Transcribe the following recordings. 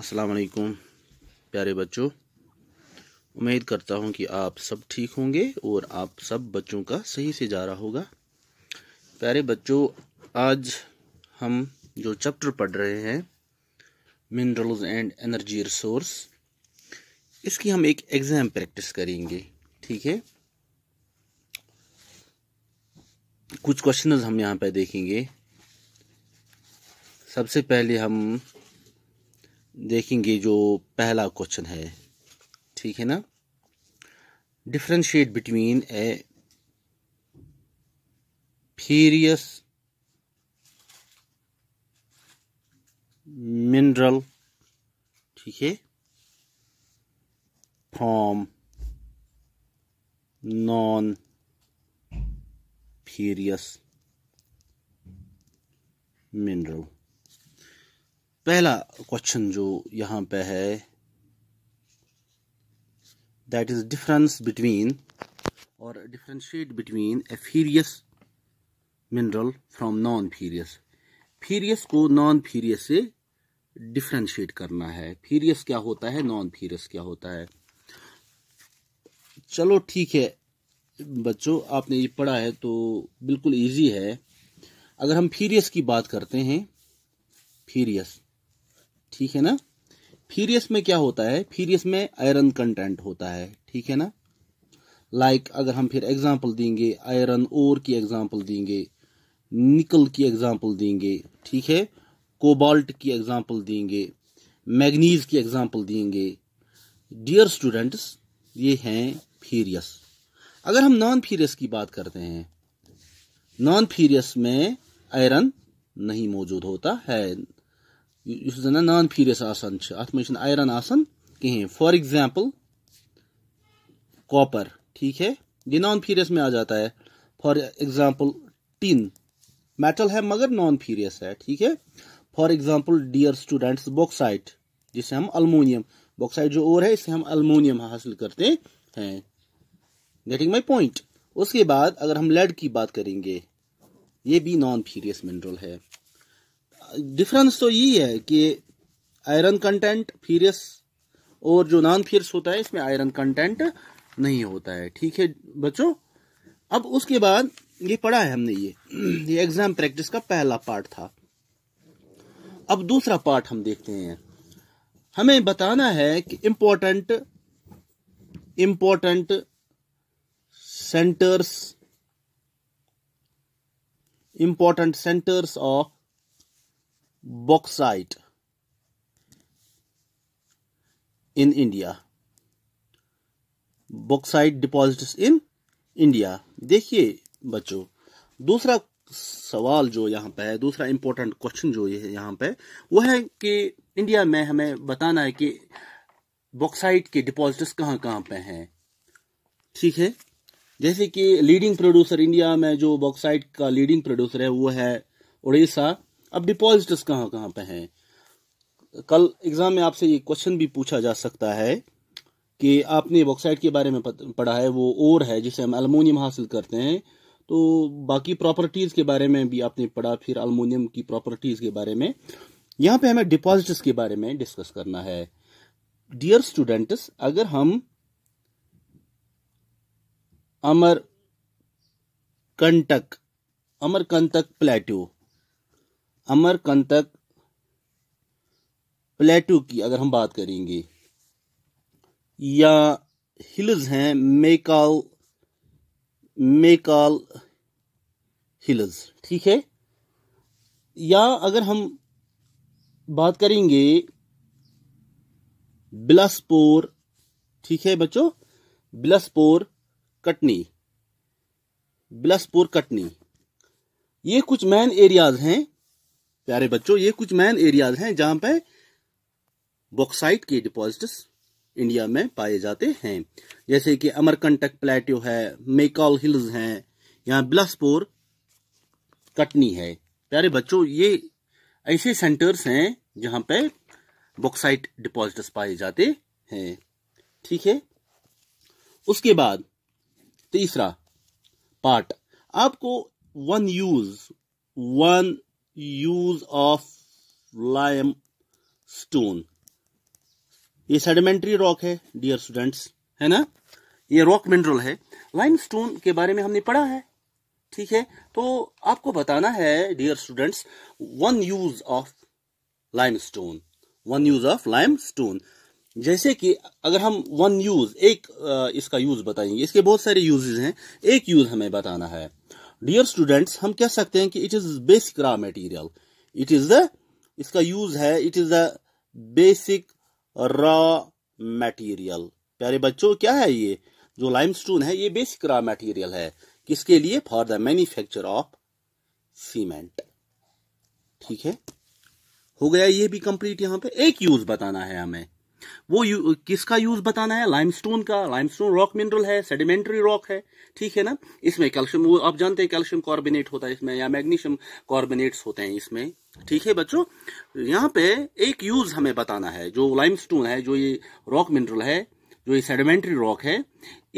अस्सलाम वालेकुम प्यारे बच्चों उम्मीद करता हूँ कि आप सब ठीक होंगे और आप सब बच्चों का सही से जा रहा होगा प्यारे बच्चों आज हम जो चैप्टर पढ़ रहे हैं मिनरल्स एंड एनर्जी रिसोर्स इसकी हम एक एग्ज़ाम प्रैक्टिस करेंगे ठीक है कुछ क्वेश्चन हम यहाँ पर देखेंगे सबसे पहले हम देखेंगे जो पहला क्वेश्चन है ठीक है ना differentiate between a ferrous mineral ठीक है फॉर्म नॉन फीरियस मिनरल पहला क्वेश्चन जो यहां पे है दैट इज डिफरेंस बिटवीन और differentiate between a ferrous mineral from non ferrous ferrous को नॉन फीरियस से डिफ्रेंशिएट करना है फीरियस क्या होता है नॉन फीरियस क्या होता है चलो ठीक है बच्चों आपने ये पढ़ा है तो बिल्कुल इजी है अगर हम फीरियस की बात करते हैं फीरियस ठीक है ना फीरियस में क्या होता है फीरियस में आयरन कंटेंट होता है ठीक है ना लाइक like, अगर हम फिर एग्जाम्पल देंगे आयरन ओर की एग्जाम्पल देंगे निकल की एग्जाम्पल देंगे ठीक है कोबाल्ट की एग्जाम्पल देंगे मैग्नीज की एग्जाम्पल देंगे डियर स्टूडेंट्स ये हैं फीरियस अगर हम नॉन फीरियस की बात करते हैं नॉन फीरियस में आयरन नहीं मौजूद होता है یُس زَن نان پھیٖرِس آسان چھِ اَتھ منٛز چھِنہٕ آیرَن कॉपर ठीक है ये नॉन फीरियस में आ जाता है फार एग्जाम्पल टिन मेटल है मगर नॉन फीरियस है ठीक है for example dear students bauxite जिसे हम अल्मोनियम बॉक्साइट जो और है इसे हम अल्मोनियम हासिल करते हैं गेटिंग माई पॉइंट उसके बाद अगर हम लेड की बात करेंगे ये भी नॉन फीरियस मिनरल है डिफरेंस तो यही है कि आयरन कंटेंट फीरियस और जो नॉन फीरियस होता है इसमें आयरन कंटेंट नहीं होता है ठीक है बच्चों अब उसके बाद ये पढ़ा है हमने ये ये एग्जाम प्रैक्टिस का पहला पार्ट था अब दूसरा पार्ट हम देखते हैं हमें बताना है कि important important centres important centres of bauxite in India. Bauxite deposits in India देखिए बच्चों दूसरा सवाल जो यहाँ पे है दूसरा इंपॉर्टेंट क्वेश्चन जो ये यहाँ पे वो है कि इंडिया में हमें बताना है कि बॉक्साइट के डिपॉजिट्स कहाँ कहाँ पे हैं ठीक है जैसे कि लीडिंग प्रोड्यूसर इंडिया में जो बॉक्साइट का लीडिंग प्रोड्यूसर है वो है उड़ीसा अब डिपॉजिटर्स कहाँ कहाँ पे हैं कल एग्जाम में आपसे ये क्वेश्चन भी पूछा जा सकता है कि आपने बॉक्साइड के बारे में पढ़ा है वो ओर है जिसे हम अल्मोनियम हासिल करते हैं तो बाकी प्रॉपर्टीज के बारे में भी आपने पढ़ा फिर अल्मोनियम की प्रॉपर्टीज के बारे में यहाँ पे हमें डिपॉजिट्स के बारे में डिस्कस करना है डियर स्टूडेंट्स अगर हम अमर कंटक अमर कंटक प्लेट्यू अमरकंतक प्लेटू की अगर हम बात करेंगे या हिल्स हैं मेकाल मेकाल हिल्स ठीक है या अगर हम बात करेंगे बिलासपुर ठीक है बच्चों बिलासपुर कटनी बिलासपुर कटनी ये कुछ मैन एरियाज हैं प्यारे बच्चों ये कुछ मैन एरियाज हैं जहां पे बॉक्साइट के डिपॉजिट्स इंडिया में पाए जाते हैं जैसे कि अमरकंटक प्लेट्यो है मेकॉल हिल्स हैं यहाँ बिलासपुर कटनी है प्यारे बच्चों ये ऐसे सेंटर्स हैं जहां पे बॉक्साइट डिपॉजिट्स पाए जाते हैं ठीक है उसके बाद तीसरा पार्ट आपको one use one use of limestone ये सेडिमेंट्री रॉक है डियर स्टूडेंट्स है ना ये रॉक मिनरल है लाइम स्टोन के बारे में हमने पढ़ा है ठीक है तो आपको बताना है dear students one use of limestone one use of limestone जैसे कि अगर हम वन यूज एक इसका यूज बताएंगे इसके बहुत सारे यूजेज हैं एक यूज हमें बताना है डियर स्टूडेंट्स हम कह सकते हैं कि it is basic raw material it is the इसका यूज है it is the basic raw material प्यारे बच्चों क्या है ये जो लाइमस्टोन है ये बेसिक रॉ मटेरियल है किसके लिए for the manufacture of cement ठीक है हो गया ये भी कंप्लीट यहां पे एक यूज बताना है हमें वो यू, किसका यूज बताना है लाइमस्टोन का लाइमस्टोन रॉक मिनरल है सेडिमेंट्री रॉक है ठीक है ना इसमें कैल्शियम वो आप जानते हैं कैल्शियम कार्बोनेट होता है इसमें या मैग्नीशियम कार्बोनेट्स होते हैं इसमें ठीक है बच्चों यहाँ पे एक यूज हमें बताना है जो लाइमस्टोन है जो ये रॉक मिनरल है जो ये सेडिमेंट्री रॉक है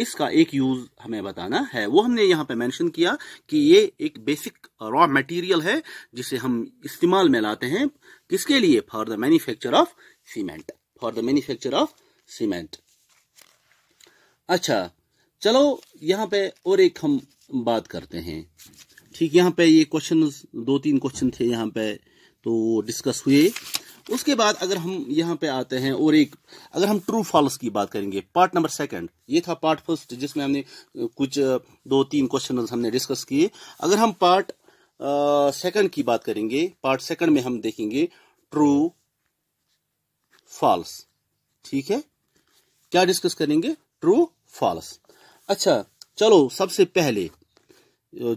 इसका एक यूज हमें बताना है वो हमने यहाँ पे मेंशन किया कि ये एक बेसिक रॉ मटेरियल है जिसे हम इस्तेमाल में लाते हैं किसके लिए for the manufacture of cement for the manufacture of cement अच्छा चलो यहाँ पे और एक हम बात करते हैं ठीक यहाँ पे ये क्वेश्चन दो तीन क्वेश्चन थे यहाँ पे तो डिस्कस हुए उसके बाद अगर हम यहाँ पे आते हैं और एक अगर हम ट्रू फॉल्स की बात करेंगे पार्ट नंबर सेकंड ये था पार्ट फर्स्ट जिसमें हमने कुछ दो तीन क्वेश्चन हमने डिस्कस किए अगर हम पार्ट सेकंड की बात करेंगे पार्ट सेकंड में हम देखेंगे ट्रू फॉल्स ठीक है क्या डिस्कस करेंगे ट्रू फॉल्स अच्छा चलो सबसे पहले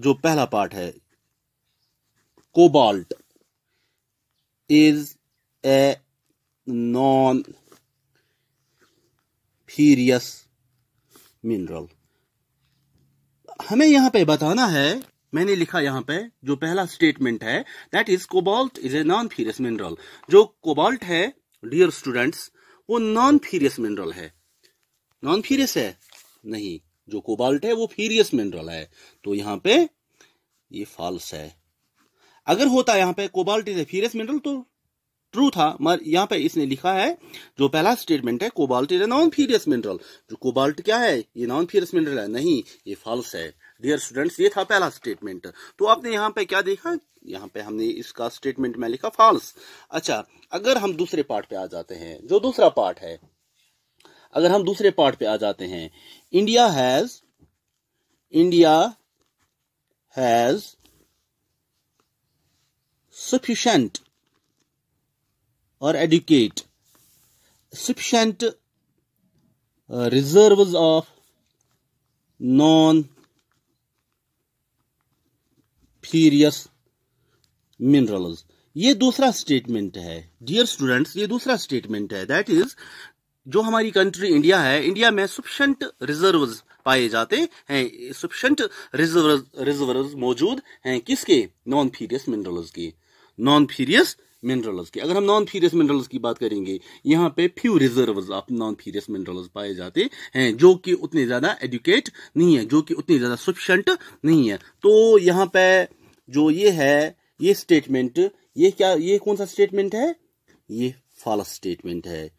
जो पहला पार्ट है cobalt is a non ferrous mineral हमें यहां पे बताना है मैंने लिखा यहां पे जो पहला स्टेटमेंट है that is cobalt is a non ferrous mineral जो कोबाल्ट है डियर स्टूडेंट्स वो नॉन फीरियस मिनरल है नॉन फीरियस है नहीं जो कोबाल्ट है वो फीरियस मिनरल है तो यहाँ पे ये फॉल्स है अगर होता यहां पे cobalt is a ferrous mineral तो ट्रू था मगर यहां पे इसने लिखा है जो पहला स्टेटमेंट है cobalt is a non ferrous mineral जो कोबाल्ट क्या है ये नॉन फीरियस मिनरल है नहीं ये फॉल्स है डियर स्टूडेंट्स ये था पहला स्टेटमेंट तो आपने यहाँ पे क्या देखा यहाँ पे हमने इसका स्टेटमेंट में लिखा फॉल्स अच्छा अगर हम दूसरे पार्ट पे आ जाते हैं जो दूसरा पार्ट है अगर हम दूसरे पार्ट पे आ जाते हैं India has India has sufficient और adequate sufficient reserve of non ferrous minerals ये दूसरा स्टेटमेंट है डियर स्टूडेंट्स ये दूसरा स्टेटमेंट है दैट इज जो हमारी कंट्री इंडिया है इंडिया में सुफिशंट रिजर्व पाए जाते हैं सुफिशंट रिजर्व रिजर्व मौजूद हैं किसके नॉन फीरियस मिनरल्स के नॉन फीरियस मिनरल्स के अगर हम नॉन फीरियस मिनरल्स की बात करेंगे यहाँ पे फ्यू रिजर्व आप नॉन फीरियस मिनरल्स पाए जाते हैं जो कि उतने ज्यादा एडुकेट नहीं है जो कि उतने ज्यादा सुफिशंट नहीं है तो यहाँ पे जो ये है ये स्टेटमेंट ये क्या ये कौन सा स्टेटमेंट है ये फॉल्स स्टेटमेंट है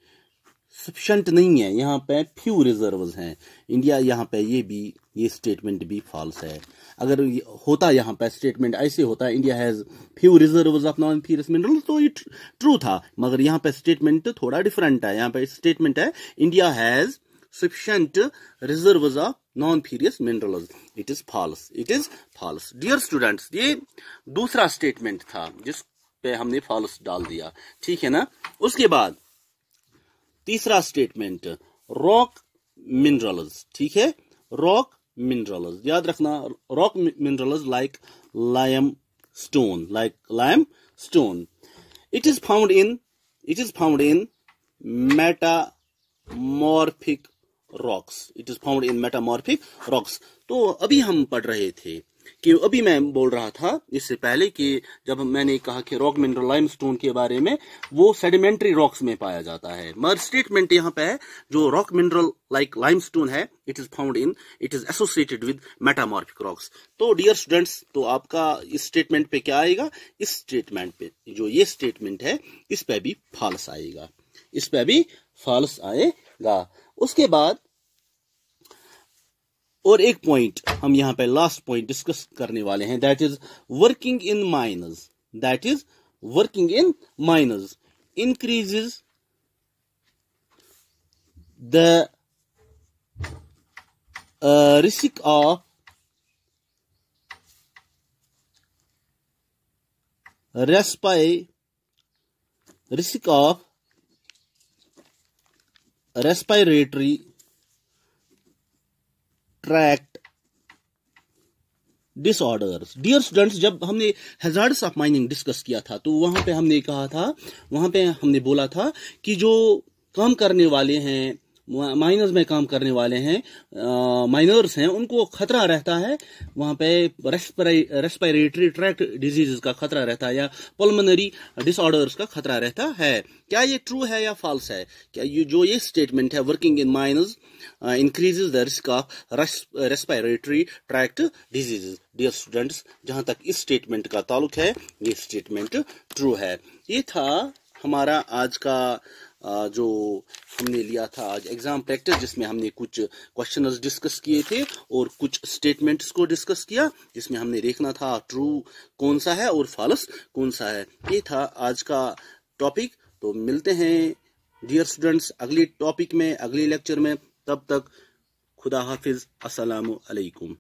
सफिशंट नहीं है यहाँ पे फ्यू रिजर्व हैं इंडिया यहाँ पे ये भी ये स्टेटमेंट भी फॉल्स है अगर होता यहाँ पे स्टेटमेंट ऐसे होता India has few reserve of non ferrous minerals तो ये ट्रू था मगर यहाँ पे स्टेटमेंट थोड़ा डिफरेंट है यहाँ पे स्टेटमेंट है India has sufficient reserves of non-ferrous minerals. It is false. It is false. Dear students, ये दूसरा statement था जिस पे हमने false डाल दिया ठीक है ना उसके बाद तीसरा statement rock minerals. ठीक है rock minerals. याद रखना rock minerals like limestone, like limestone. it is found in it is found in metamorphic rocks it is found in metamorphic rocks तो अभी हम पढ़ रहे थे कि अभी मैं बोल रहा था इससे पहले कि जब मैंने कहा कि रॉक मिनरल लाइमस्टोन के बारे में वो सेडिमेंट्री रॉक्स में पाया जाता है मगर स्टेटमेंट यहाँ पे है जो rock mineral like limestone है it is found in it is associated with metamorphic rocks तो डियर स्टूडेंट्स तो आपका इस स्टेटमेंट पे क्या आएगा इस स्टेटमेंट पे जो ये स्टेटमेंट है इस पे भी फॉल्स आएगा इस पे भी फॉल्स आएगा उसके बाद और एक पॉइंट हम यहां पे लास्ट पॉइंट डिस्कस करने वाले हैं that is working in mines that is working in mines increases the risk of रेस्पाई risk of respiratory tract disorders dear students जब हमने हेजार्ड्स ऑफ माइनिंग डिस्कस किया था तो वहां पे हमने कहा था वहां पे हमने बोला था कि जो काम करने वाले हैं माइनर्स में काम करने वाले हैं माइनर्स हैं उनको खतरा रहता है वहां पे रेस्पिरेटरी ट्रैक्ट डिजीज का खतरा रहता है या पल्मोनरी डिसऑर्डर्स का खतरा रहता है क्या ये ट्रू है या फॉल्स है क्या ये जो ये स्टेटमेंट है working in miners increases the risk of respiratory tract disease dear students जहां तक इस स्टेटमेंट का ताल्लुक है ये स्टेटमेंट ट्रू है ये था हमारा आज का जो हमने लिया था आज एग्जाम प्रैक्टिस जिसमें हमने कुछ क्वेश्चन डिस्कस किए थे और कुछ स्टेटमेंट्स को डिस्कस किया जिसमें हमने देखना था ट्रू कौन सा है और फॉल्स कौन सा है ये था आज का टॉपिक तो मिलते हैं डियर स्टूडेंट्स अगले टॉपिक में अगले लेक्चर में तब तक खुदा हाफिज असलकुम